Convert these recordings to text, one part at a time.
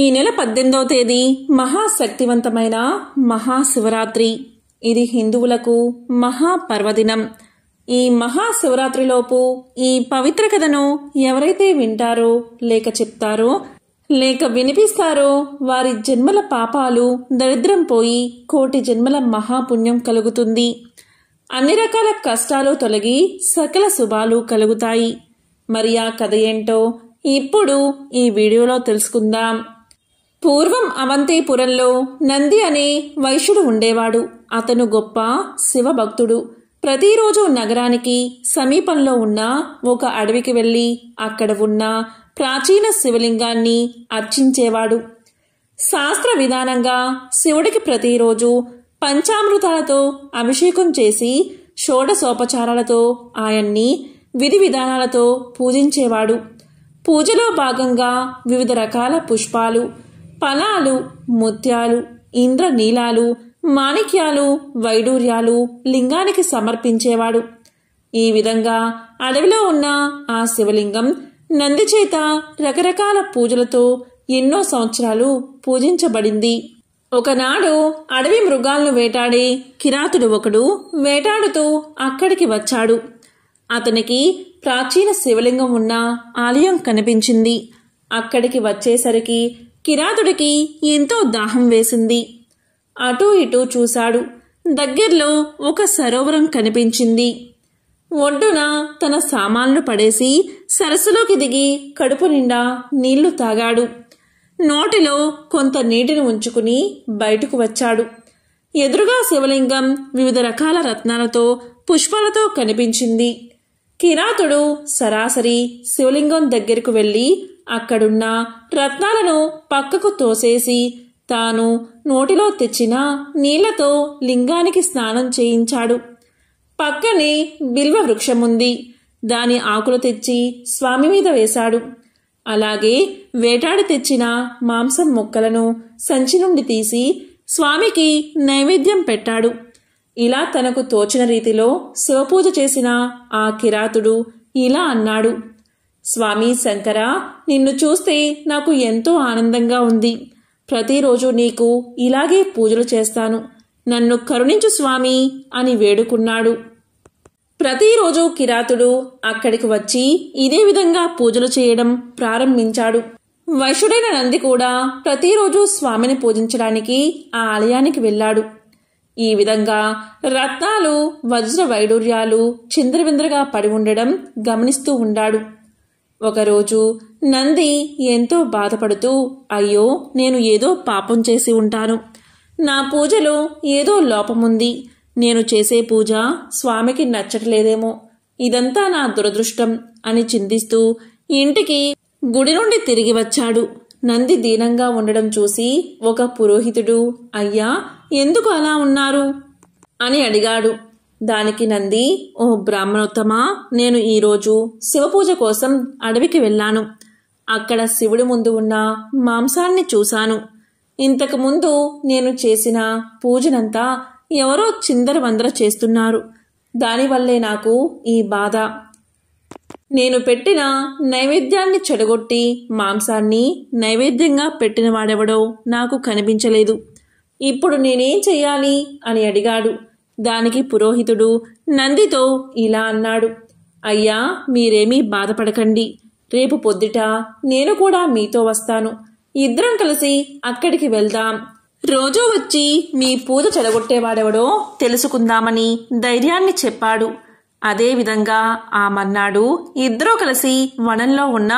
ఈ నెల పద్దెనిమిదవ తేదీ మహాశక్తివంతమైన మహాశివరాత్రి ఇది హిందువులకు మహాపర్వదినం ఈ మహాశివరాత్రిలోపు ఈ పవిత్ర కథను ఎవరైతే వింటారో లేక చెప్తారో లేక వినిపిస్తారో వారి జన్మల పాపాలు దరిద్రం పోయి కోటి జన్మల మహాపుణ్యం కలుగుతుంది అన్ని రకాల కష్టాలు తొలగి సకల శుభాలు కలుగుతాయి మరి ఆ కథ ఏంటో ఇప్పుడు ఈ వీడియోలో తెలుసుకుందాం పూర్వం అవంతీపురంలో నంది అనే వైశ్యుడు ఉండేవాడు అతను గొప్ప శివభక్తుడు ప్రతిరోజు నగరానికి సమీపంలో ఉన్న ఒక అడవికి వెళ్ళి అక్కడ ఉన్న ప్రాచీన శివలింగాన్ని అర్చించేవాడు శాస్త్ర విధానంగా శివుడికి ప్రతిరోజు పంచామృతాలతో అభిషేకం చేసి షోడశోపచారాలతో ఆయన్ని విధి విధానాలతో పూజించేవాడు పూజలో భాగంగా వివిధ రకాల పుష్పాలు ఫలాలు ముత్యాలు ఇంద్రనీలాలు మాణిక్యాలు వైడూర్యాలు లింగానికి సమర్పించేవాడు ఈ విధంగా అడవిలో ఉన్న ఆ శివలింగం నంది చేత రకరకాల పూజలతో ఎన్నో సంవత్సరాలు పూజించబడింది ఒకనాడు అడవి మృగాలను వేటాడే కిరాతుడు ఒకడు వేటాడుతూ అక్కడికి వచ్చాడు అతనికి ప్రాచీన శివలింగం ఉన్న ఆలయం కనిపించింది అక్కడికి వచ్చేసరికి కిరాతుడికి ఎంతో దాహం వేసింది అటూ ఇటూ చూశాడు దగ్గర్లో ఒక సరోవరం కనిపించింది ఒడ్డున తన సామాన్లు పడేసి సరస్సులోకి దిగి కడుపు నిండా నీళ్లు తాగాడు నోటిలో కొంత నీటిని ఉంచుకుని బయటకు వచ్చాడు ఎదురుగా శివలింగం వివిధ రకాల రత్నాలతో పుష్పాలతో కనిపించింది కిరాతుడు సరాసరి శివలింగం దగ్గరకు వెళ్ళి అక్కడున్న రత్నాలను పక్కకు తోసేసి తాను నోటిలో తెచ్చిన నీళ్లతో లింగానికి స్నానం చేయించాడు పక్కనే బిల్వ వృక్షముంది దాని ఆకులు తెచ్చి స్వామి మీద వేశాడు అలాగే వేటాడి తెచ్చిన మాంసం ముక్కలను సంచి నుండి తీసి స్వామికి నైవేద్యం పెట్టాడు ఇలా తనకు తోచిన రీతిలో శివపూజ చేసిన ఆ కిరాతుడు ఇలా అన్నాడు స్వామి శంకర నిన్ను చూస్తే నాకు ఎంతో ఆనందంగా ఉంది ప్రతిరోజు నీకు ఇలాగే పూజలు చేస్తాను నన్ను కరుణించు స్వామి అని వేడుకున్నాడు ప్రతిరోజు కిరాతుడు అక్కడికి వచ్చి ఇదే విధంగా పూజలు చేయడం ప్రారంభించాడు వైశ్యుడైన నంది కూడా ప్రతిరోజు స్వామిని పూజించడానికి ఆ ఆలయానికి వెళ్ళాడు ఈ విధంగా రత్నాలు వజ్ర వైడూర్యాలు చింద్రవింద్రగా పడి ఉండడం గమనిస్తూ ఉండాడు ఒకరోజు నంది ఎంతో బాధపడుతూ అయ్యో నేను ఏదో పాపం చేసి ఉంటాను నా పూజలో ఏదో లోపముంది నేను చేసే పూజ స్వామికి నచ్చట్లేదేమో ఇదంతా నా దురదృష్టం అని చిందిస్తూ ఇంటికి గుడి నుండి తిరిగి వచ్చాడు నంది దీనంగా ఉండడం చూసి ఒక పురోహితుడు అయ్యా ఎందుకు అలా ఉన్నారు అని అడిగాడు దానికి నంది ఓ బ్రాహ్మణోత్తమా నేను ఈరోజు శివపూజ కోసం అడవికి వెళ్ళాను అక్కడ శివుడి ముందు ఉన్న మాంసాన్ని చూశాను ఇంతకుముందు నేను చేసిన పూజనంతా ఎవరో చిందరవందర చేస్తున్నారు దానివల్లే నాకు ఈ బాధ నేను పెట్టిన నైవేద్యాన్ని చెడగొట్టి మాంసాన్ని నైవేద్యంగా పెట్టిన వాడెవడో నాకు కనిపించలేదు ఇప్పుడు నేనేం చెయ్యాలి అని అడిగాడు దానికి పురోహితుడు నందితో ఇలా అన్నాడు అయ్యా మీరేమీ బాధపడకండి రేపు పొద్దుట నేను కూడా మీతో వస్తాను ఇద్దరం కలిసి అక్కడికి వెళ్దాం రోజూ వచ్చి మీ పూజ చెడగొట్టేవాడెవడో తెలుసుకుందామని ధైర్యాన్ని చెప్పాడు అదేవిధంగా ఆ మన్నాడు ఇద్దరూ కలిసి వనంలో ఉన్న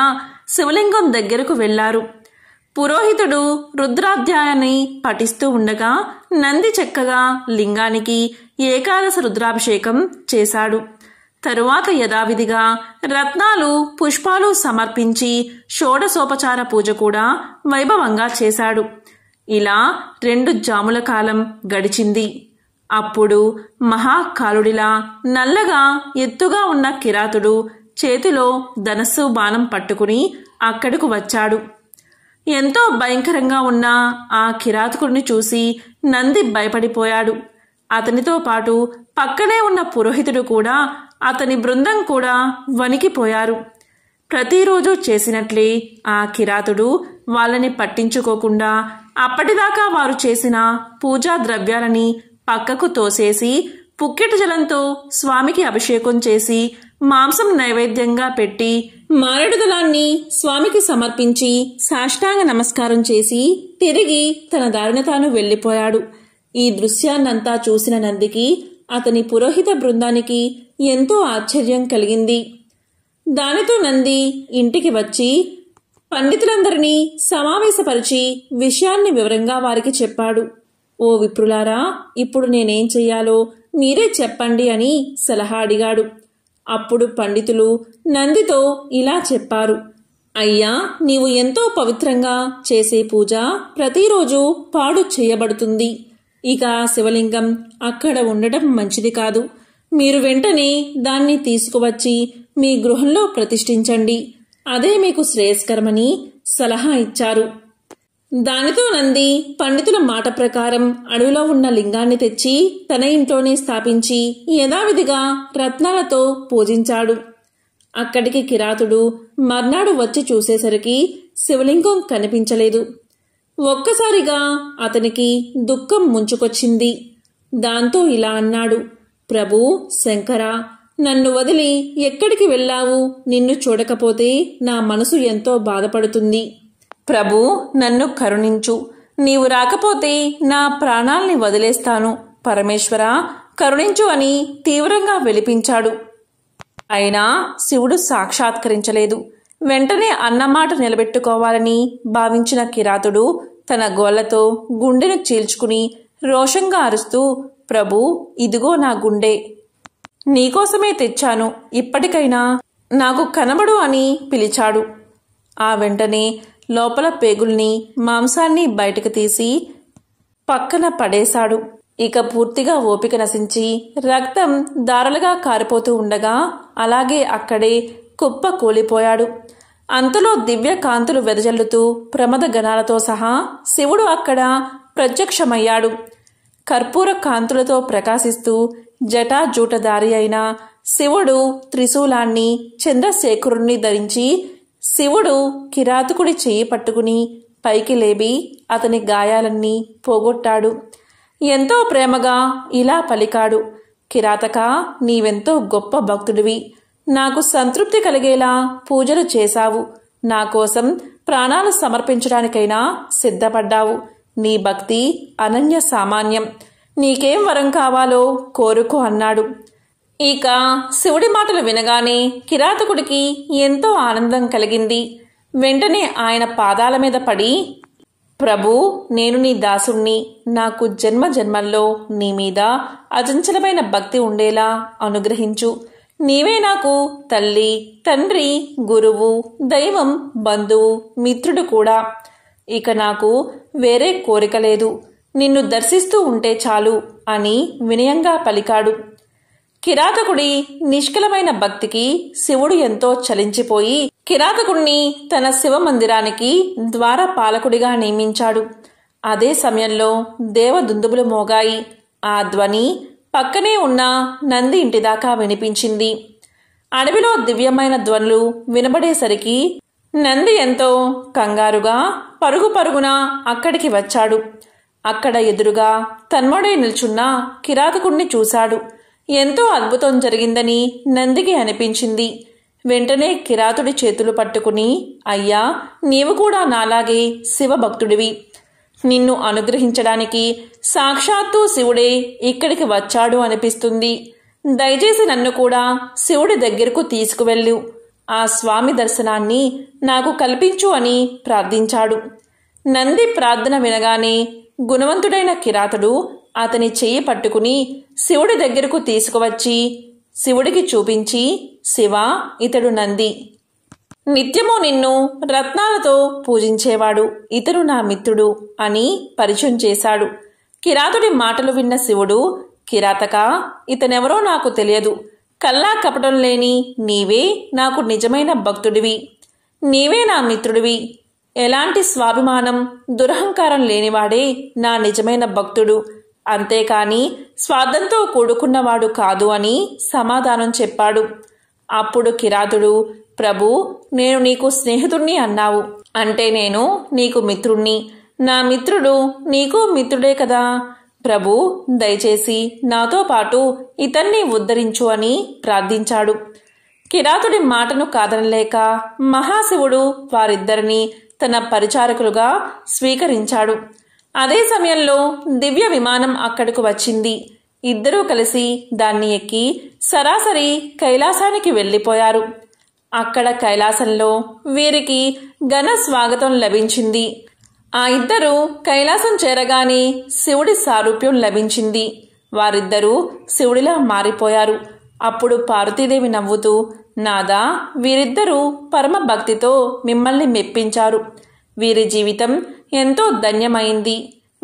శివలింగం దగ్గరకు వెళ్లారు పురోహితుడు రుద్రాధ్యాయాన్ని పఠిస్తూ ఉండగా నంది చక్కగా లింగానికి ఏకాదశ రుద్రాభిషేకం చేశాడు తరువాత యథావిధిగా రత్నాలు పుష్పాలు సమర్పించి షోడసోపచార పూజ కూడా వైభవంగా చేశాడు ఇలా రెండు జాముల కాలం గడిచింది అప్పుడు మహాకాలుడిలా నల్లగా ఎత్తుగా ఉన్న కిరాతుడు చేతిలో ధనస్సు బాణం పట్టుకుని అక్కడకు వచ్చాడు ఎంతో భయంకరంగా ఉన్న ఆ కిరాతకుడిని చూసి నంది భయపడిపోయాడు అతనితో పాటు పక్కనే ఉన్న పురోహితుడు కూడా అతని బృందం కూడా వణికిపోయారు ప్రతిరోజు చేసినట్లే ఆ కిరాతుడు వాళ్ళని పట్టించుకోకుండా అప్పటిదాకా వారు చేసిన పూజా ద్రవ్యాలని పక్కకు తోసేసి పుక్కెట జలంతో స్వామికి అభిషేకం చేసి మాంసం నైవేద్యంగా పెట్టి మారేడుదలాన్ని స్వామికి సమర్పించి సాష్టాంగ నమస్కారం చేసి తిరిగి తన దారిన తాను వెళ్ళిపోయాడు ఈ దృశ్యాన్నంతా చూసిన నందికి అతని పురోహిత బృందానికి ఎంతో ఆశ్చర్యం కలిగింది దానితో నంది ఇంటికి వచ్చి పండితులందరినీ సమావేశపరిచి విషయాన్ని వివరంగా వారికి చెప్పాడు ఓ విప్రులారా ఇప్పుడు నేనేం చెయ్యాలో మీరే చెప్పండి అని సలహా అడిగాడు అప్పుడు పండితులు నందితో ఇలా చెప్పారు అయ్యా నీవు ఎంతో పవిత్రంగా చేసే పూజ ప్రతిరోజు పాడు చేయబడుతుంది ఇక శివలింగం అక్కడ ఉండటం మంచిది కాదు మీరు వెంటనే దాన్ని తీసుకువచ్చి మీ గృహంలో ప్రతిష్ఠించండి అదే మీకు శ్రేయస్కరమని సలహా ఇచ్చారు దానితో నంది పండితుల మాట ప్రకారం అడవిలో ఉన్న లింగాన్ని తెచ్చి తన ఇంట్లోనే స్థాపించి యథావిధిగా రత్నాలతో పూజించాడు అక్కడికి కిరాతుడు మర్నాడు వచ్చి చూసేసరికి శివలింగం కనిపించలేదు ఒక్కసారిగా అతనికి దుఃఖం ముంచుకొచ్చింది దాంతో ఇలా అన్నాడు ప్రభు శంకర నన్ను వదిలి ఎక్కడికి వెళ్ళావు నిన్ను చూడకపోతే నా మనసు ఎంతో బాధపడుతుంది ప్రభు నన్ను కరుణించు నీవు రాకపోతే నా ప్రాణాల్ని వదిలేస్తాను పరమేశ్వర కరుణించు అని తీవ్రంగా విలిపించాడు అయినా శివుడు సాక్షాత్కరించలేదు వెంటనే అన్నమాట నిలబెట్టుకోవాలని భావించిన కిరాతుడు తన గోళ్లతో గుండెను చీల్చుకుని రోషంగా అరుస్తూ ప్రభు ఇదిగో నా గుండె నీకోసమే తెచ్చాను ఇప్పటికైనా నాకు కనబడు అని పిలిచాడు ఆ వెంటనే లోపల పేగుల్ని మాంసాన్ని బయటకు తీసి పక్కన పడేశాడు ఇక పూర్తిగా ఓపిక నశించి రక్తం దారలుగా కారిపోతూ ఉండగా అలాగే అక్కడే కుప్ప కూలిపోయాడు అంతలో దివ్య కాంతులు వెదజల్లుతూ ప్రమద గణాలతో సహా శివుడు అక్కడ ప్రత్యక్షమయ్యాడు కర్పూర కాంతులతో ప్రకాశిస్తూ జటాజూటదారి అయిన శివుడు త్రిశూలాన్ని చంద్రశేఖరుణ్ణి ధరించి శివుడు కిరాతకుడి చేయి పట్టుకుని పైకి లేబి అతని గాయాలన్నీ పోగొట్టాడు ఎంతో ప్రేమగా ఇలా పలికాడు కిరాతక నీవెంతో గొప్ప భక్తుడివి నాకు సంతృప్తి కలిగేలా పూజలు చేశావు నా కోసం ప్రాణాలు సమర్పించడానికైనా సిద్ధపడ్డావు నీ భక్తి అనన్య సామాన్యం నీకేం వరం కావాలో కోరుకో అన్నాడు ఇక శివుడి మాటలు వినగానే కిరాతకుడికి ఎంతో ఆనందం కలిగింది వెంటనే ఆయన పాదాల మీద పడి ప్రభు నేను నీ దాసుణ్ణి నాకు జన్మ జన్మల్లో నీ మీద అచంచలమైన భక్తి ఉండేలా అనుగ్రహించు నీవే నాకు తల్లి తండ్రి గురువు దైవం బంధువు మిత్రుడు కూడా ఇక నాకు వేరే కోరిక లేదు నిన్ను దర్శిస్తూ ఉంటే చాలు అని వినయంగా పలికాడు కిరాతకుడి నిష్కలమైన భక్తికి శివుడు ఎంతో చలించిపోయి కిరాతకుణ్ణి తన శివ మందిరానికి ద్వారపాలకుడిగా నియమించాడు అదే సమయంలో దేవదుందుబులు మోగాయి ఆ ధ్వని పక్కనే ఉన్న నంది ఇంటిదాకా వినిపించింది అడవిలో దివ్యమైన ధ్వనులు వినబడేసరికి నంది ఎంతో కంగారుగా పరుగు పరుగున అక్కడికి వచ్చాడు అక్కడ ఎదురుగా తన్మడై నిల్చున్న కిరాతకుణ్ణి చూశాడు ఎంతో అద్భుతం జరిగిందని నందికి అనిపించింది వెంటనే కిరాతుడి చేతులు పట్టుకుని అయ్యా నీవు కూడా నాలాగే శివభక్తుడివి నిన్ను అనుగ్రహించడానికి సాక్షాత్తు శివుడే ఇక్కడికి వచ్చాడు అనిపిస్తుంది దయచేసి నన్ను కూడా శివుడి దగ్గరకు తీసుకువెళ్ళు ఆ స్వామి దర్శనాన్ని నాకు కల్పించు అని ప్రార్థించాడు నంది ప్రార్థన వినగానే గుణవంతుడైన కిరాతుడు అతని చెయ్యి పట్టుకుని శివుడి దగ్గరకు తీసుకువచ్చి శివుడికి చూపించి శివ ఇతడు నంది నిత్యము నిన్ను రత్నాలతో పూజించేవాడు ఇతడు నా మిత్రుడు అని పరిచయం చేశాడు కిరాతుడి మాటలు విన్న శివుడు కిరాతక ఇతనెవరో నాకు తెలియదు కల్లా కపటం లేని నీవే నాకు నిజమైన భక్తుడివి నీవే నా మిత్రుడివి ఎలాంటి స్వాభిమానం దురహంకారం లేనివాడే నా నిజమైన భక్తుడు అంతేకాని స్వార్థంతో కూడుకున్నవాడు కాదు అని సమాధానం చెప్పాడు అప్పుడు కిరాతుడు ప్రభు నేను నీకు స్నేహితుణ్ణి అన్నావు అంటే నేను నీకు మిత్రుణ్ణి నా మిత్రుడు నీకు మిత్రుడే కదా ప్రభు దయచేసి నాతో పాటు ఇతన్ని ఉద్ధరించు అని ప్రార్థించాడు కిరాతుడి మాటను కాదనలేక మహాశివుడు వారిద్దరినీ తన పరిచారకులుగా స్వీకరించాడు అదే సమయంలో దివ్య విమానం అక్కడకు వచ్చింది ఇద్దరూ కలిసి దాన్ని ఎక్కి సరాసరి కైలాసానికి వెళ్ళిపోయారు అక్కడ కైలాసంలో వీరికి ఘన స్వాగతం లభించింది ఆ ఇద్దరు కైలాసం చేరగానే శివుడి సారూప్యం లభించింది వారిద్దరూ శివుడిలా మారిపోయారు అప్పుడు పార్వతీదేవి నవ్వుతూ నాదా వీరిద్దరూ పరమ భక్తితో మిమ్మల్ని మెప్పించారు వీరి జీవితం ఎంతో ధన్యమైంది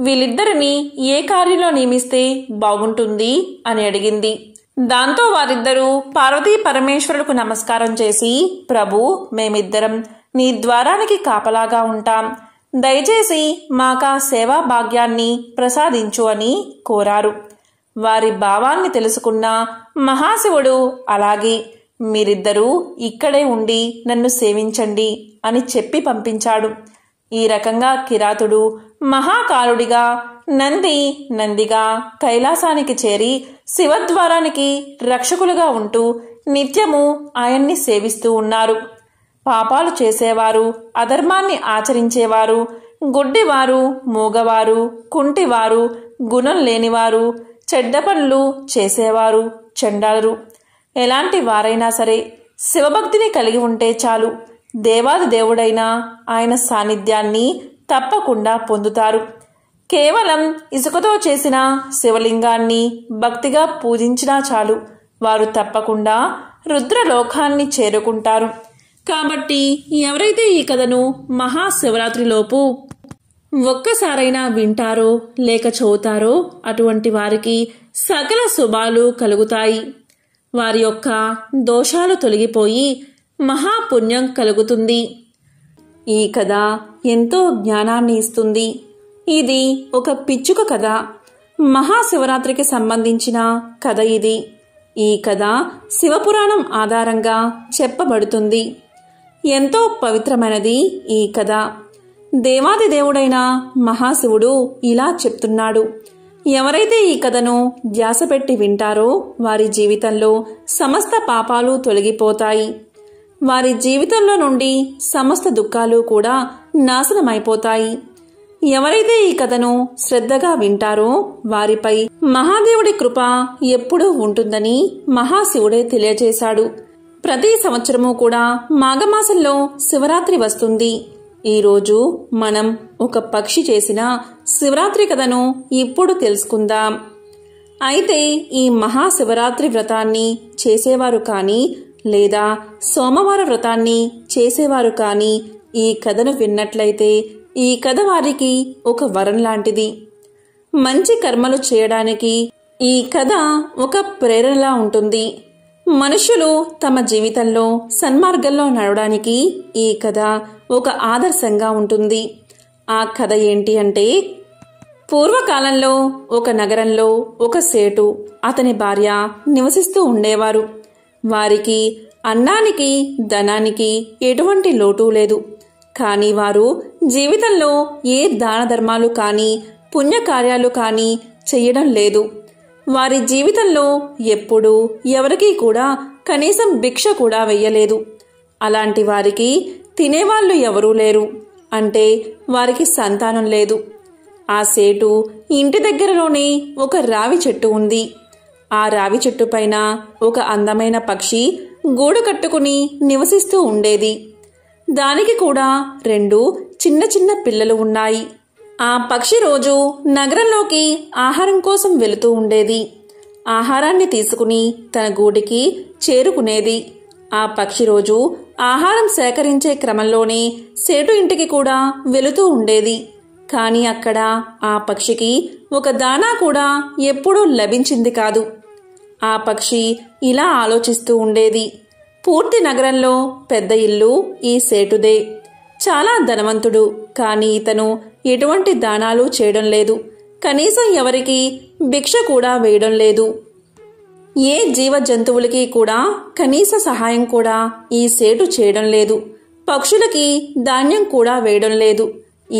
వీళ్ళిద్దరిని ఏ కార్యంలో నియమిస్తే బాగుంటుంది అని అడిగింది దాంతో వారిద్దరూ పార్వతీ పరమేశ్వరులకు నమస్కారం చేసి ప్రభు మేమిద్దరం నీ ద్వారానికి కాపలాగా ఉంటాం దయచేసి మాకా సేవా భాగ్యాన్ని ప్రసాదించు అని కోరారు వారి భావాన్ని తెలుసుకున్న మహాశివుడు అలాగే మీరిద్దరూ ఇక్కడే ఉండి నన్ను సేవించండి అని చెప్పి పంపించాడు ఈ రకంగా కిరాతుడు మహాకాలుడిగా నంది నందిగా కైలాసానికి చేరి శివద్వారానికి రక్షకులుగా ఉంటూ నిత్యము ఆయన్ని సేవిస్తూ ఉన్నారు పాపాలు చేసేవారు అధర్మాన్ని ఆచరించేవారు గుడ్డివారు మూగవారు కుంటివారు గుణం లేనివారు చెడ్డ పనులు చేసేవారు చెండారు ఎలాంటి వారైనా సరే శివభక్తిని కలిగి ఉంటే చాలు దేవాది దేవుడైన ఆయన సాన్నిధ్యాన్ని తప్పకుండా పొందుతారు కేవలం ఇసుకతో చేసిన శివలింగాన్ని భక్తిగా పూజించినా చాలు వారు తప్పకుండా రుద్రలోకాన్ని చేరుకుంటారు కాబట్టి ఎవరైతే ఈ కథను మహాశివరాత్రిలోపు ఒక్కసారైనా వింటారో లేక చదువుతారో అటువంటి వారికి సకల శుభాలు కలుగుతాయి వారి యొక్క దోషాలు తొలగిపోయి మహాపుణ్యం కలుగుతుంది ఈ కథ ఎంతో జ్ఞానాన్ని ఇస్తుంది ఇది ఒక పిచ్చుక కథ మహాశివరాత్రికి సంబంధించిన కథ ఇది ఈ కథ శివపురాణం ఆధారంగా చెప్పబడుతుంది ఎంతో పవిత్రమైనది ఈ కథ దేవాది దేవుడైన మహాశివుడు ఇలా చెప్తున్నాడు ఎవరైతే ఈ కథను ధ్యాసపెట్టి వింటారో వారి జీవితంలో సమస్త పాపాలు తొలగిపోతాయి వారి జీవితంలో నుండి సమస్త దుఃఖాలు కూడా నాశనమైపోతాయి ఎవరైతే ఈ కథను శ్రద్ధగా వింటారో వారిపై మహాదేవుడి కృప ఎప్పుడూ ఉంటుందని మహాశివుడే తెలియజేశాడు ప్రతి సంవత్సరము కూడా మాఘమాసంలో శివరాత్రి వస్తుంది ఈరోజు మనం ఒక పక్షి చేసిన శివరాత్రి కథను ఇప్పుడు తెలుసుకుందాం అయితే ఈ మహాశివరాత్రి వ్రతాన్ని చేసేవారు కానీ లేదా సోమవార వ్రతాన్ని చేసేవారు కానీ ఈ కథను విన్నట్లయితే ఈ కథ వారికి ఒక వరం లాంటిది మంచి కర్మలు చేయడానికి ఈ కథ ఒక ప్రేరణలా ఉంటుంది మనుషులు తమ జీవితంలో సన్మార్గంలో నడవడానికి ఈ కథ ఒక ఆదర్శంగా ఉంటుంది ఆ కథ ఏంటి అంటే పూర్వకాలంలో ఒక నగరంలో ఒక సేటు అతని భార్య నివసిస్తూ ఉండేవారు వారికి అన్నానికి ధనానికి ఎటువంటి లోటు లేదు కానీ వారు జీవితంలో ఏ దాన ధర్మాలు కానీ పుణ్యకార్యాలు కానీ చేయడం లేదు వారి జీవితంలో ఎప్పుడూ ఎవరికీ కూడా కనీసం భిక్ష కూడా వెయ్యలేదు అలాంటి వారికి తినేవాళ్ళు ఎవరూ లేరు అంటే వారికి సంతానం లేదు ఆ సేటు ఇంటి దగ్గరలోనే ఒక రావి చెట్టు ఉంది ఆ రావి చెట్టు పైన ఒక అందమైన పక్షి గూడు కట్టుకుని నివసిస్తూ ఉండేది దానికి కూడా రెండు చిన్న చిన్న పిల్లలు ఉన్నాయి ఆ పక్షి రోజు నగరంలోకి ఆహారం కోసం వెళుతూ ఉండేది ఆహారాన్ని తీసుకుని తన గూడికి చేరుకునేది ఆ పక్షి రోజు ఆహారం సేకరించే క్రమంలోనే సేటు ఇంటికి కూడా వెళుతూ ఉండేది కానీ అక్కడ ఆ పక్షికి ఒక దానా కూడా ఎప్పుడూ లభించింది కాదు ఆ పక్షి ఇలా ఆలోచిస్తూ ఉండేది పూర్తి నగరంలో పెద్ద ఇల్లు ఈ సేటుదే చాలా ధనవంతుడు కానీ ఇతను ఎటువంటి దానాలు చేయడం లేదు కనీసం ఎవరికి భిక్ష కూడా వేయడం లేదు ఏ జీవ జంతువులకి కూడా కనీస సహాయం కూడా ఈ సేటు చేయడం లేదు పక్షులకి ధాన్యం కూడా వేయడం లేదు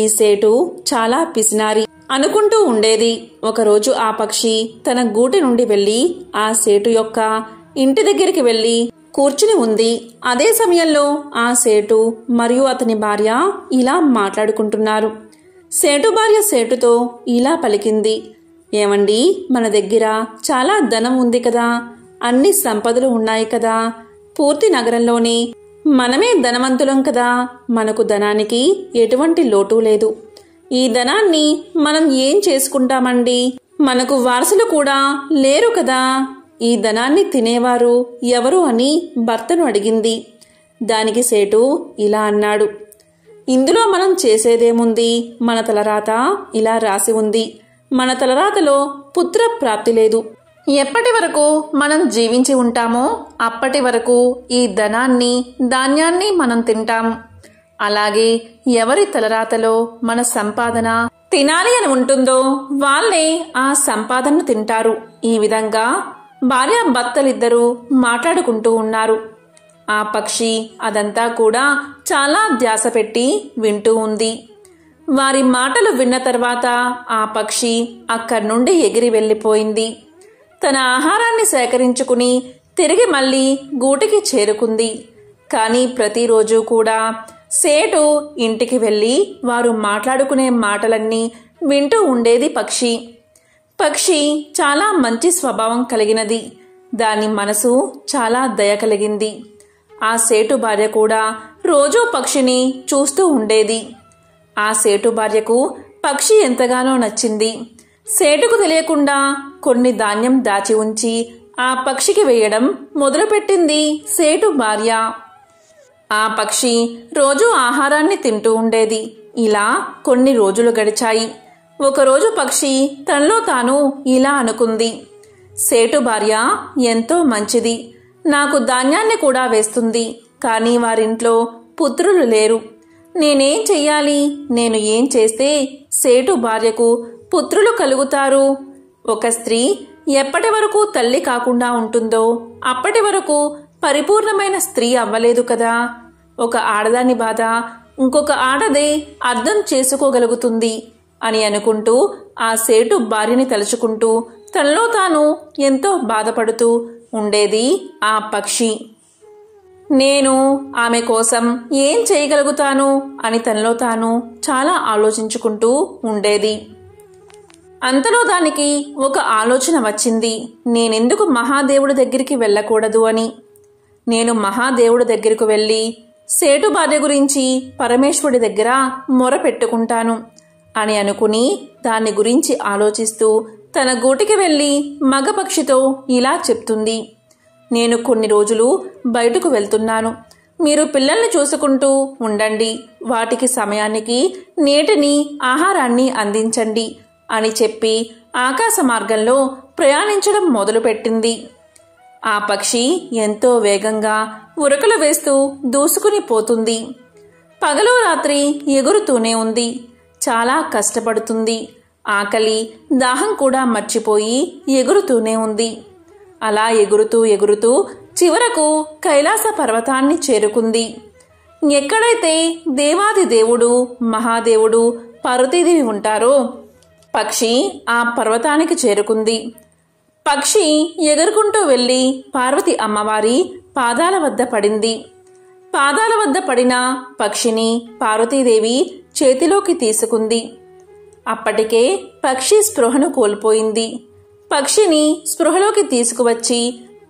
ఈ సేటు చాలా పిసినారి అనుకుంటూ ఉండేది ఒకరోజు ఆ పక్షి తన గూటి నుండి వెళ్ళి ఆ సేటు యొక్క ఇంటి దగ్గరికి వెళ్ళి కూర్చుని ఉంది అదే సమయంలో ఆ సేటు మరియు అతని భార్య ఇలా మాట్లాడుకుంటున్నారు సేటు భార్య సేటుతో ఇలా పలికింది ఏమండి మన దగ్గర చాలా ధనం ఉంది కదా అన్ని సంపదలు ఉన్నాయి కదా పూర్తి నగరంలోనే మనమే ధనవంతులం కదా మనకు ధనానికి ఎటువంటి లోటు లేదు ఈ ధనాన్ని మనం ఏం చేసుకుంటామండి మనకు వారసులు కూడా లేరు కదా ఈ ధనాన్ని తినేవారు ఎవరు అని భర్తను అడిగింది దానికి సేటు ఇలా అన్నాడు ఇందులో మనం చేసేదేముంది మన తలరాత ఇలా రాసి ఉంది మన తలరాతలో పుత్ర ప్రాప్తి లేదు ఎప్పటి వరకు మనం జీవించి ఉంటామో అప్పటి వరకు ఈ ధనాన్ని ధాన్యాన్ని మనం తింటాం అలాగే ఎవరి తలరాతలో మన సంపాదన తినాలి అని ఉంటుందో వాళ్ళే ఆ సంపాదనను తింటారు ఈ విధంగా భార్య భర్తలిద్దరూ మాట్లాడుకుంటూ ఉన్నారు ఆ పక్షి అదంతా కూడా చాలా ధ్యాస పెట్టి వింటూ ఉంది వారి మాటలు విన్న తర్వాత ఆ పక్షి అక్కడి నుండి ఎగిరి వెళ్ళిపోయింది తన ఆహారాన్ని సేకరించుకుని తిరిగి మళ్ళీ గూటికి చేరుకుంది కానీ ప్రతిరోజు కూడా సేటు ఇంటికి వెళ్ళి వారు మాట్లాడుకునే మాటలన్నీ వింటూ ఉండేది పక్షి పక్షి చాలా మంచి స్వభావం కలిగినది దాని మనసు చాలా దయ కలిగింది ఆ సేటు భార్య కూడా రోజూ పక్షిని చూస్తూ ఉండేది ఆ సేటు భార్యకు పక్షి ఎంతగానో నచ్చింది సేటుకు తెలియకుండా కొన్ని ధాన్యం దాచి ఉంచి ఆ పక్షికి వేయడం మొదలుపెట్టింది సేటు భార్య ఆ పక్షి రోజూ ఆహారాన్ని తింటూ ఉండేది ఇలా కొన్ని రోజులు గడిచాయి ఒకరోజు పక్షి తనలో తాను ఇలా అనుకుంది సేటు భార్య ఎంతో మంచిది నాకు ధాన్యాన్ని కూడా వేస్తుంది కానీ వారింట్లో పుత్రులు లేరు నేనేం చెయ్యాలి నేను ఏం చేస్తే సేటు భార్యకు పుత్రులు కలుగుతారు ఒక స్త్రీ ఎప్పటి వరకు తల్లి కాకుండా ఉంటుందో అప్పటి వరకు పరిపూర్ణమైన స్త్రీ అవ్వలేదు కదా ఒక ఆడదాని బాధ ఇంకొక ఆడదే అర్థం చేసుకోగలుగుతుంది అని అనుకుంటూ ఆ సేటు భార్యని తలుచుకుంటూ తనలో తాను ఎంతో బాధపడుతూ ఉండేది ఆ పక్షి నేను ఆమె కోసం ఏం చేయగలుగుతాను అని తనలో తాను చాలా ఆలోచించుకుంటూ ఉండేది అంతలో దానికి ఒక ఆలోచన వచ్చింది నేనెందుకు మహాదేవుడి దగ్గరికి వెళ్ళకూడదు అని నేను మహాదేవుడి దగ్గరకు వెళ్ళి సేటు బాధ గురించి పరమేశ్వరుడి దగ్గర మొర పెట్టుకుంటాను అని అనుకుని దాని గురించి ఆలోచిస్తూ తన గూటికి వెళ్ళి మగపక్షితో ఇలా చెప్తుంది నేను కొన్ని రోజులు బయటకు వెళ్తున్నాను మీరు పిల్లల్ని చూసుకుంటూ ఉండండి వాటికి సమయానికి నీటిని ఆహారాన్ని అందించండి అని చెప్పి ఆకాశ మార్గంలో ప్రయాణించడం మొదలుపెట్టింది ఆ పక్షి ఎంతో వేగంగా ఉరకలు వేస్తూ దూసుకుని పోతుంది పగలు రాత్రి ఎగురుతూనే ఉంది చాలా కష్టపడుతుంది ఆకలి దాహం కూడా మర్చిపోయి ఎగురుతూనే ఉంది అలా ఎగురుతూ ఎగురుతూ చివరకు కైలాస పర్వతాన్ని చేరుకుంది ఎక్కడైతే దేవాది దేవుడు మహాదేవుడు పార్వతీదేవి ఉంటారో పక్షి ఆ పర్వతానికి చేరుకుంది పక్షి ఎగురుకుంటూ వెళ్ళి పార్వతి అమ్మవారి పాదాల వద్ద పడింది పాదాల వద్ద పడిన పక్షిని పార్వతీదేవి చేతిలోకి తీసుకుంది అప్పటికే పక్షి స్పృహను కోల్పోయింది పక్షిని స్పృహలోకి తీసుకువచ్చి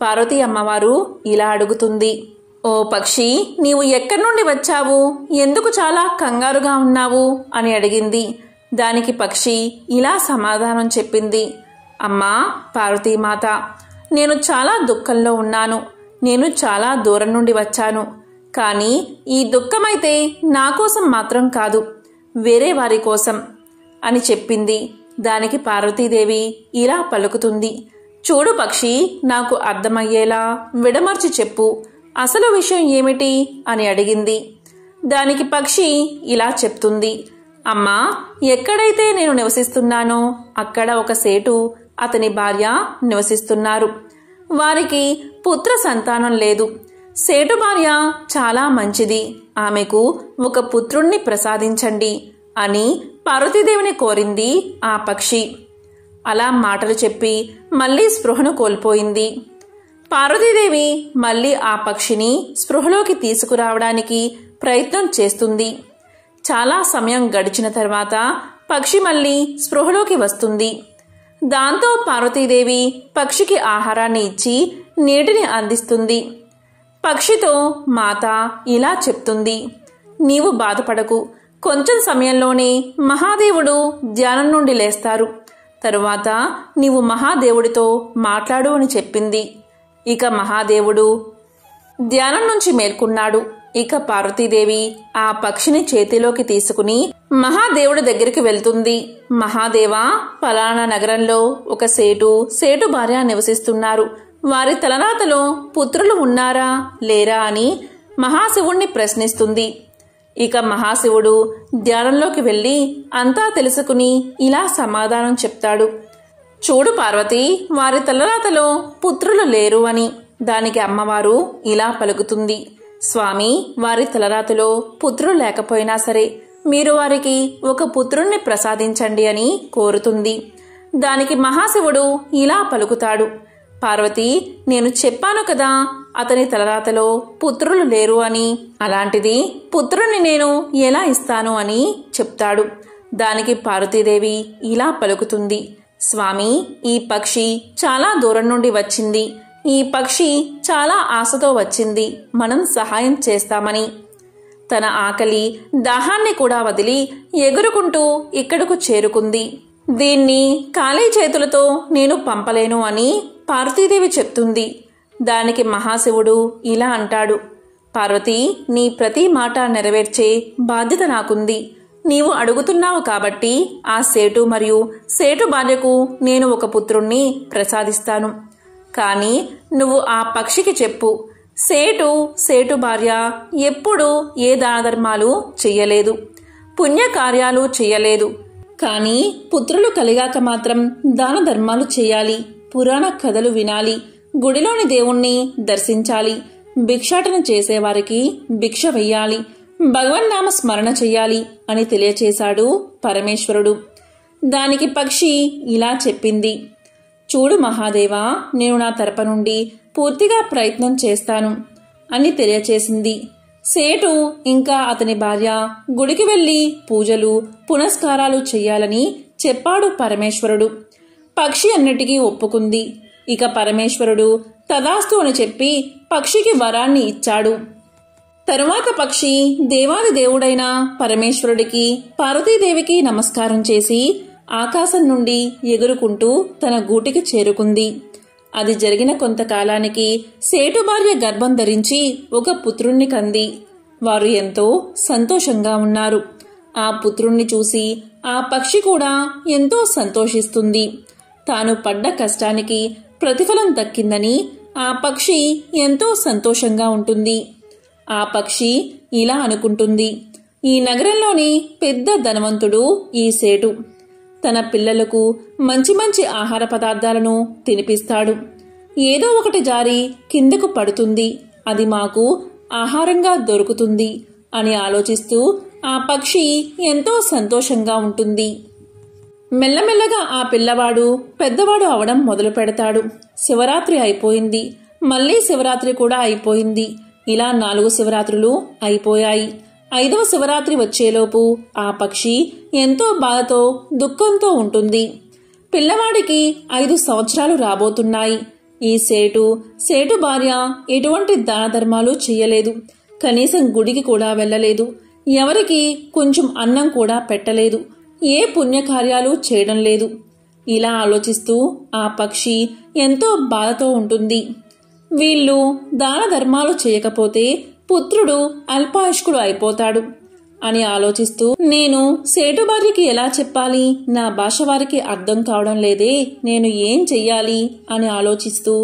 పార్వతీ అమ్మవారు ఇలా అడుగుతుంది ఓ పక్షి నీవు ఎక్కడి నుండి వచ్చావు ఎందుకు చాలా కంగారుగా ఉన్నావు అని అడిగింది దానికి పక్షి ఇలా సమాధానం చెప్పింది అమ్మా పార్వతీమాత నేను చాలా దుఃఖంలో ఉన్నాను నేను చాలా దూరం నుండి వచ్చాను కానీ ఈ దుఃఖమైతే నా కోసం మాత్రం కాదు వేరే వారి కోసం అని చెప్పింది దానికి పార్వతీదేవి ఇలా పలుకుతుంది చూడు పక్షి నాకు అర్థమయ్యేలా విడమర్చి చెప్పు అసలు విషయం ఏమిటి అని అడిగింది దానికి పక్షి ఇలా చెప్తుంది అమ్మా ఎక్కడైతే నేను నివసిస్తున్నానో అక్కడ ఒక సేటు అతని భార్య నివసిస్తున్నారు వారికి పుత్ర సంతానం లేదు సేటు భార్య చాలా మంచిది ఆమెకు ఒక పుత్రుణ్ణి ప్రసాదించండి అని పార్వతీదేవిని కోరింది ఆ పక్షి అలా మాటలు చెప్పి మళ్ళీ స్పృహను కోల్పోయింది పార్వతీదేవి మళ్ళీ ఆ పక్షిని స్పృహలోకి తీసుకురావడానికి ప్రయత్నం చేస్తుంది చాలా సమయం గడిచిన తర్వాత పక్షి మళ్ళీ స్పృహలోకి వస్తుంది దాంతో పార్వతీదేవి పక్షికి ఆహారాన్ని ఇచ్చి నీటిని అందిస్తుంది పక్షితో మాత ఇలా చెప్తుంది నీవు బాధపడకు కొంచెం సమయంలోనే మహాదేవుడు ధ్యానం నుండి లేస్తారు తరువాత నీవు మహాదేవుడితో మాట్లాడు అని చెప్పింది ఇక మహాదేవుడు ధ్యానం నుంచి మేల్కొన్నాడు ఇక పార్వతీదేవి ఆ పక్షిని చేతిలోకి తీసుకుని మహాదేవుడి దగ్గరికి వెళ్తుంది మహాదేవా పలానా నగరంలో ఒక సేటు సేటు భార్య నివసిస్తున్నారు వారి తలనాతలో పుత్రులు ఉన్నారా లేరా అని మహాశివుణ్ణి ప్రశ్నిస్తుంది ఇక మహాశివుడు ధ్యానంలోకి వెళ్ళి అంతా తెలుసుకుని ఇలా సమాధానం చెప్తాడు చూడు పార్వతి వారి తలరాతలో పుత్రులు లేరు అని దానికి అమ్మవారు ఇలా పలుకుతుంది స్వామి వారి తలరాతిలో పుత్రులు లేకపోయినా సరే మీరు వారికి ఒక పుత్రుణ్ణి ప్రసాదించండి అని కోరుతుంది దానికి మహాశివుడు ఇలా పలుకుతాడు పార్వతి నేను చెప్పాను కదా అతని తలరాతలో పుత్రులు లేరు అని అలాంటిది పుత్రుణ్ణి నేను ఎలా ఇస్తాను అని చెప్తాడు దానికి పార్వతీదేవి ఇలా పలుకుతుంది స్వామి ఈ పక్షి చాలా దూరం నుండి వచ్చింది ఈ పక్షి చాలా ఆశతో వచ్చింది మనం సహాయం చేస్తామని తన ఆకలి దాహాన్ని కూడా వదిలి ఎగురుకుంటూ ఇక్కడకు చేరుకుంది దీన్ని ఖాళీ చేతులతో నేను పంపలేను అని పార్వతీదేవి చెప్తుంది దానికి మహాశివుడు ఇలా అంటాడు పార్వతి నీ ప్రతి మాట నెరవేర్చే బాధ్యత నాకుంది నీవు అడుగుతున్నావు కాబట్టి ఆ సేటు మరియు సేటు భార్యకు నేను ఒక పుత్రుణ్ణి ప్రసాదిస్తాను కానీ నువ్వు ఆ పక్షికి చెప్పు సేటు సేటు భార్య ఎప్పుడూ ఏ దానధర్మాలు చెయ్యలేదు పుణ్యకార్యాలు చెయ్యలేదు కానీ పుత్రులు కలిగాక మాత్రం దాన ధర్మాలు చేయాలి పురాణ కథలు వినాలి గుడిలోని దేవుణ్ణి దర్శించాలి భిక్షాటన చేసేవారికి భిక్ష వెయ్యాలి భగవన్నామ స్మరణ చెయ్యాలి అని తెలియచేశాడు పరమేశ్వరుడు దానికి పక్షి ఇలా చెప్పింది చూడు మహాదేవా నేను నా తరపు నుండి పూర్తిగా ప్రయత్నం చేస్తాను అని తెలియచేసింది సేటు ఇంకా అతని భార్య గుడికి వెళ్ళి పూజలు పునస్కారాలు చెయ్యాలని చెప్పాడు పరమేశ్వరుడు పక్షి అన్నిటికీ ఒప్పుకుంది ఇక పరమేశ్వరుడు తదాస్తు అని చెప్పి పక్షికి వరాన్ని ఇచ్చాడు తరువాత పక్షి దేవాది దేవుడైన పరమేశ్వరుడికి పార్వతీదేవికి నమస్కారం చేసి ఆకాశం నుండి ఎగురుకుంటూ తన గూటికి చేరుకుంది అది జరిగిన కొంతకాలానికి సేటు భార్య గర్భం ధరించి ఒక పుత్రుణ్ణి కంది వారు ఎంతో సంతోషంగా ఉన్నారు ఆ పుత్రుణ్ణి చూసి ఆ పక్షి కూడా ఎంతో సంతోషిస్తుంది తాను పడ్డ కష్టానికి ప్రతిఫలం దక్కిందని ఆ పక్షి ఎంతో సంతోషంగా ఉంటుంది ఆ పక్షి ఇలా అనుకుంటుంది ఈ నగరంలోని పెద్ద ధనవంతుడు ఈ సేటు తన పిల్లలకు మంచి మంచి ఆహార పదార్థాలను తినిపిస్తాడు ఏదో ఒకటి జారి కిందకు పడుతుంది అది మాకు ఆహారంగా దొరుకుతుంది అని ఆలోచిస్తూ ఆ పక్షి ఎంతో సంతోషంగా ఉంటుంది మెల్లమెల్లగా ఆ పిల్లవాడు పెద్దవాడు అవడం మొదలు పెడతాడు శివరాత్రి అయిపోయింది మళ్ళీ శివరాత్రి కూడా అయిపోయింది ఇలా నాలుగు శివరాత్రులు అయిపోయాయి ఐదవ శివరాత్రి వచ్చేలోపు ఆ పక్షి ఎంతో బాధతో దుఃఖంతో ఉంటుంది పిల్లవాడికి ఐదు సంవత్సరాలు రాబోతున్నాయి ఈ సేటు సేటు భార్య ఎటువంటి దానధర్మాలు చేయలేదు కనీసం గుడికి కూడా వెళ్ళలేదు ఎవరికి కొంచెం అన్నం కూడా పెట్టలేదు ఏ పుణ్యకార్యాలు చేయడం లేదు ఇలా ఆలోచిస్తూ ఆ పక్షి ఎంతో బాధతో ఉంటుంది వీళ్ళు దాన చేయకపోతే పుత్రుడు అల్పాయుష్కుడు అయిపోతాడు అని ఆలోచిస్తూ నేను భార్యకి ఎలా చెప్పాలి నా భాష వారికి అర్థం కావడం లేదే నేను ఏం చెయ్యాలి అని ఆలోచిస్తూ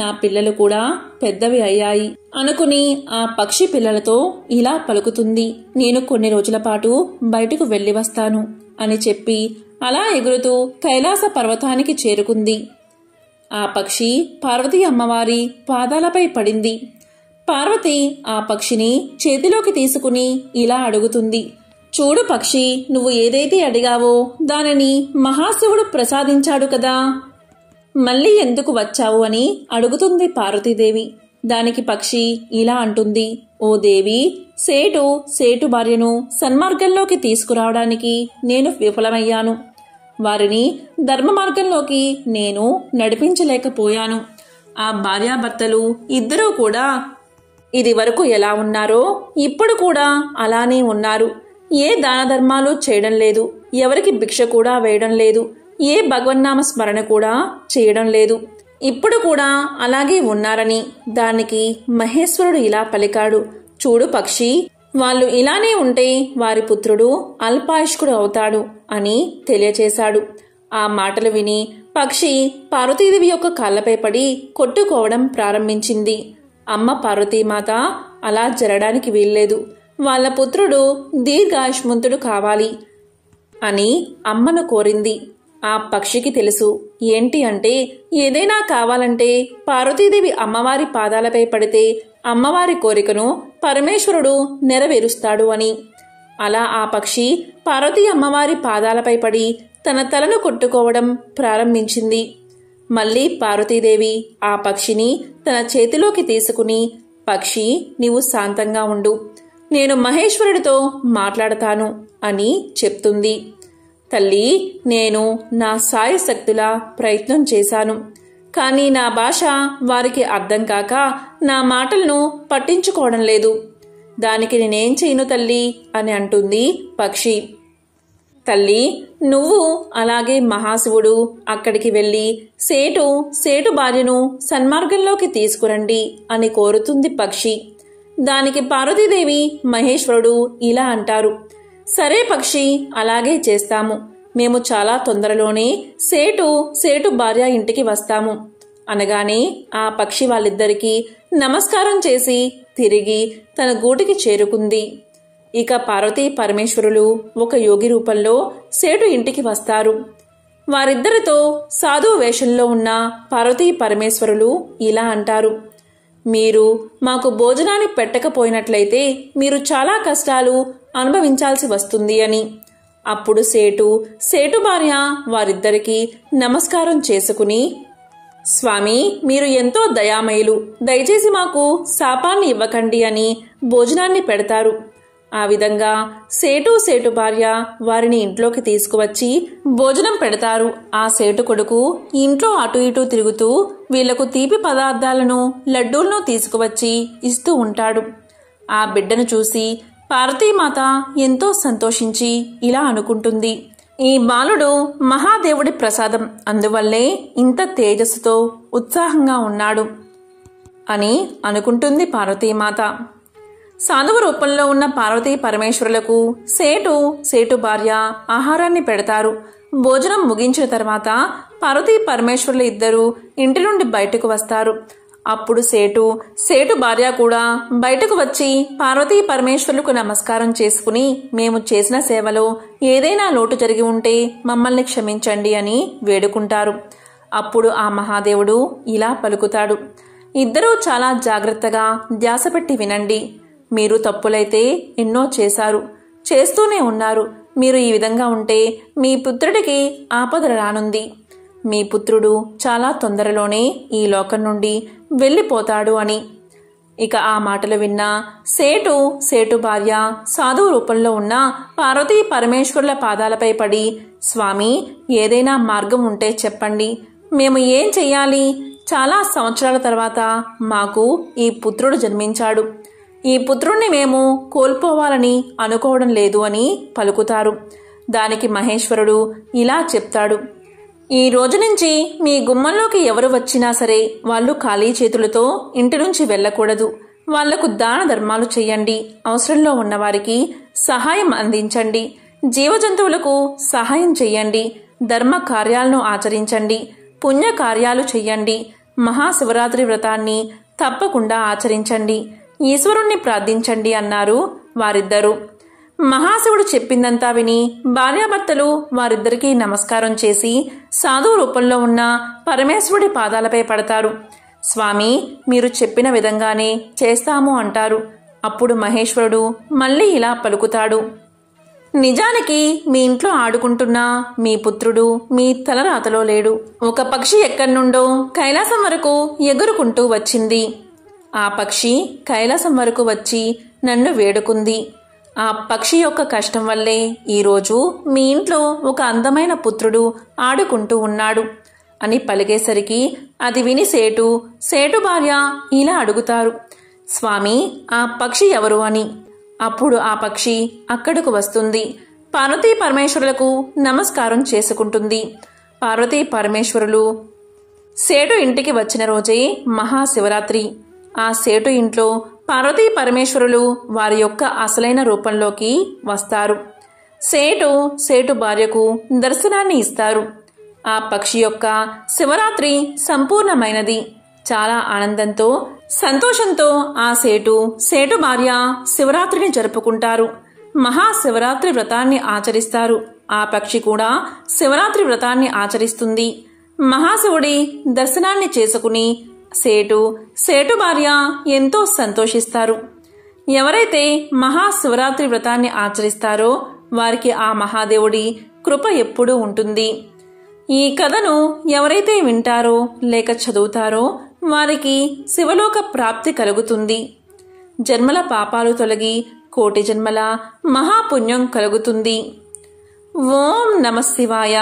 నా పిల్లలు కూడా పెద్దవి అయ్యాయి అనుకుని ఆ పక్షి పిల్లలతో ఇలా పలుకుతుంది నేను కొన్ని రోజుల పాటు బయటకు వెళ్ళి వస్తాను అని చెప్పి అలా ఎగురుతూ కైలాస పర్వతానికి చేరుకుంది ఆ పక్షి పార్వతీ అమ్మవారి పాదాలపై పడింది పార్వతి ఆ పక్షిని చేతిలోకి తీసుకుని ఇలా అడుగుతుంది చూడు పక్షి నువ్వు ఏదైతే అడిగావో దానిని మహాశివుడు ప్రసాదించాడు కదా మళ్ళీ ఎందుకు వచ్చావు అని అడుగుతుంది పార్వతీదేవి దానికి పక్షి ఇలా అంటుంది ఓ దేవి సేటు సేటు భార్యను సన్మార్గంలోకి తీసుకురావడానికి నేను విఫలమయ్యాను వారిని ధర్మ మార్గంలోకి నేను నడిపించలేకపోయాను ఆ భార్యాభర్తలు ఇద్దరూ కూడా ఇది వరకు ఎలా ఉన్నారో ఇప్పుడు కూడా అలానే ఉన్నారు ఏ దానధర్మాలు చేయడం లేదు ఎవరికి భిక్ష కూడా వేయడం లేదు ఏ భగవన్నామ స్మరణ కూడా చేయడం లేదు ఇప్పుడు కూడా అలాగే ఉన్నారని దానికి మహేశ్వరుడు ఇలా పలికాడు చూడు పక్షి వాళ్ళు ఇలానే ఉంటే వారి పుత్రుడు అల్పాయుష్కుడు అవుతాడు అని తెలియచేశాడు ఆ మాటలు విని పక్షి పార్వతీదేవి యొక్క కాళ్ళపై పడి కొట్టుకోవడం ప్రారంభించింది అమ్మ పార్వతీమాత అలా జరగడానికి వీల్లేదు వాళ్ళ పుత్రుడు దీర్ఘాయుష్మంతుడు కావాలి అని అమ్మను కోరింది ఆ పక్షికి తెలుసు ఏంటి అంటే ఏదైనా కావాలంటే పార్వతీదేవి అమ్మవారి పాదాలపై పడితే అమ్మవారి కోరికను పరమేశ్వరుడు నెరవేరుస్తాడు అని అలా ఆ పక్షి పార్వతీ అమ్మవారి పాదాలపై పడి తన తలను కొట్టుకోవడం ప్రారంభించింది మళ్ళీ పార్వతీదేవి ఆ పక్షిని తన చేతిలోకి తీసుకుని పక్షి నీవు శాంతంగా ఉండు నేను మహేశ్వరుడితో మాట్లాడతాను అని చెప్తుంది తల్లి నేను నా సాయశక్తుల ప్రయత్నం చేశాను కానీ నా భాష వారికి అర్థం కాక నా మాటలను పట్టించుకోవడం లేదు దానికి నేనేం చేయను తల్లి అని అంటుంది పక్షి తల్లి నువ్వు అలాగే మహాశివుడు అక్కడికి వెళ్ళి సేటు సేటు భార్యను సన్మార్గంలోకి తీసుకురండి అని కోరుతుంది పక్షి దానికి పార్వతీదేవి మహేశ్వరుడు ఇలా అంటారు సరే పక్షి అలాగే చేస్తాము మేము చాలా తొందరలోనే సేటు సేటు భార్య ఇంటికి వస్తాము అనగానే ఆ పక్షి వాళ్ళిద్దరికీ నమస్కారం చేసి తిరిగి తన గూటికి చేరుకుంది ఇక పార్వతీ పరమేశ్వరులు ఒక యోగి రూపంలో సేటు ఇంటికి వస్తారు వారిద్దరితో సాధు వేషంలో ఉన్న పార్వతీ పరమేశ్వరులు ఇలా అంటారు మీరు మాకు భోజనాన్ని పెట్టకపోయినట్లయితే మీరు చాలా కష్టాలు అనుభవించాల్సి వస్తుంది అని అప్పుడు సేటు సేటు భార్య వారిద్దరికీ నమస్కారం చేసుకుని స్వామి మీరు ఎంతో దయామయులు దయచేసి మాకు శాపాన్ని ఇవ్వకండి అని భోజనాన్ని పెడతారు ఆ విధంగా సేటు సేటు భార్య వారిని ఇంట్లోకి తీసుకువచ్చి భోజనం పెడతారు ఆ సేటు కొడుకు ఇంట్లో అటు ఇటు తిరుగుతూ వీళ్లకు తీపి పదార్థాలను లడ్డూలను తీసుకువచ్చి ఇస్తూ ఉంటాడు ఆ బిడ్డను చూసి పార్వతీమాత ఎంతో సంతోషించి ఇలా అనుకుంటుంది ఈ బాలుడు మహాదేవుడి ప్రసాదం అందువల్లే ఇంత తేజస్సుతో ఉత్సాహంగా ఉన్నాడు అని అనుకుంటుంది పార్వతీమాత సాధువు రూపంలో ఉన్న పార్వతీ పరమేశ్వరులకు సేటు సేటు భార్య ఆహారాన్ని పెడతారు భోజనం ముగించిన తర్వాత పార్వతీ పరమేశ్వరులు ఇద్దరు ఇంటి నుండి బయటకు వస్తారు అప్పుడు సేటు సేటు భార్య కూడా బయటకు వచ్చి పార్వతీ పరమేశ్వరులకు నమస్కారం చేసుకుని మేము చేసిన సేవలో ఏదైనా లోటు జరిగి ఉంటే మమ్మల్ని క్షమించండి అని వేడుకుంటారు అప్పుడు ఆ మహాదేవుడు ఇలా పలుకుతాడు ఇద్దరూ చాలా జాగ్రత్తగా ధ్యాస పెట్టి వినండి మీరు తప్పులైతే ఎన్నో చేశారు చేస్తూనే ఉన్నారు మీరు ఈ విధంగా ఉంటే మీ పుత్రుడికి ఆపద రానుంది మీ పుత్రుడు చాలా తొందరలోనే ఈ లోకం నుండి వెళ్ళిపోతాడు అని ఇక ఆ మాటలు విన్న సేటు సేటు భార్య సాధువు రూపంలో ఉన్న పార్వతీ పరమేశ్వరుల పాదాలపై పడి స్వామి ఏదైనా మార్గం ఉంటే చెప్పండి మేము ఏం చెయ్యాలి చాలా సంవత్సరాల తర్వాత మాకు ఈ పుత్రుడు జన్మించాడు ఈ పుత్రుణ్ణి మేము కోల్పోవాలని అనుకోవడం లేదు అని పలుకుతారు దానికి మహేశ్వరుడు ఇలా చెప్తాడు ఈ రోజు నుంచి మీ గుమ్మంలోకి ఎవరు వచ్చినా సరే వాళ్ళు ఖాళీ చేతులతో ఇంటి నుంచి వెళ్ళకూడదు వాళ్లకు దాన ధర్మాలు చేయండి అవసరంలో ఉన్నవారికి సహాయం అందించండి జీవజంతువులకు సహాయం చేయండి ధర్మ కార్యాలను ఆచరించండి పుణ్య కార్యాలు చెయ్యండి మహాశివరాత్రి వ్రతాన్ని తప్పకుండా ఆచరించండి ఈశ్వరుణ్ణి ప్రార్థించండి అన్నారు వారిద్దరూ మహాశివుడు చెప్పిందంతా విని భార్యాభర్తలు వారిద్దరికీ నమస్కారం చేసి సాధువు రూపంలో ఉన్న పరమేశ్వరుడి పాదాలపై పడతారు స్వామి మీరు చెప్పిన విధంగానే చేస్తాము అంటారు అప్పుడు మహేశ్వరుడు మళ్ళీ ఇలా పలుకుతాడు నిజానికి మీ ఇంట్లో ఆడుకుంటున్న మీ పుత్రుడు మీ తలరాతలో లేడు ఒక పక్షి ఎక్కడి నుండో కైలాసం వరకు ఎగురుకుంటూ వచ్చింది ఆ పక్షి కైలాసం వరకు వచ్చి నన్ను వేడుకుంది ఆ పక్షి యొక్క కష్టం వల్లే ఈరోజు మీ ఇంట్లో ఒక అందమైన పుత్రుడు ఆడుకుంటూ ఉన్నాడు అని పలిగేసరికి అది విని సేటు సేటు భార్య ఇలా అడుగుతారు స్వామి ఆ పక్షి ఎవరు అని అప్పుడు ఆ పక్షి అక్కడకు వస్తుంది పార్వతీ పరమేశ్వరులకు నమస్కారం చేసుకుంటుంది పార్వతీ పరమేశ్వరులు సేటు ఇంటికి వచ్చిన రోజే మహాశివరాత్రి ఆ సేటు ఇంట్లో పార్వతీ పరమేశ్వరులు వారి యొక్క అసలైన రూపంలోకి వస్తారు సేటు సేటు భార్యకు దర్శనాన్ని ఇస్తారు ఆ పక్షి యొక్క శివరాత్రి సంపూర్ణమైనది చాలా ఆనందంతో సంతోషంతో ఆ సేటు సేటు భార్య శివరాత్రిని జరుపుకుంటారు మహాశివరాత్రి వ్రతాన్ని ఆచరిస్తారు ఆ పక్షి కూడా శివరాత్రి వ్రతాన్ని ఆచరిస్తుంది మహాశివుడి దర్శనాన్ని చేసుకుని సేటు సేటు భార్య ఎంతో సంతోషిస్తారు ఎవరైతే మహాశివరాత్రి వ్రతాన్ని ఆచరిస్తారో వారికి ఆ మహాదేవుడి కృప ఎప్పుడూ ఉంటుంది ఈ కథను ఎవరైతే వింటారో లేక చదువుతారో వారికి శివలోక ప్రాప్తి కలుగుతుంది జన్మల పాపాలు తొలగి కోటి జన్మల మహాపుణ్యం కలుగుతుంది ఓం నమ శివాయ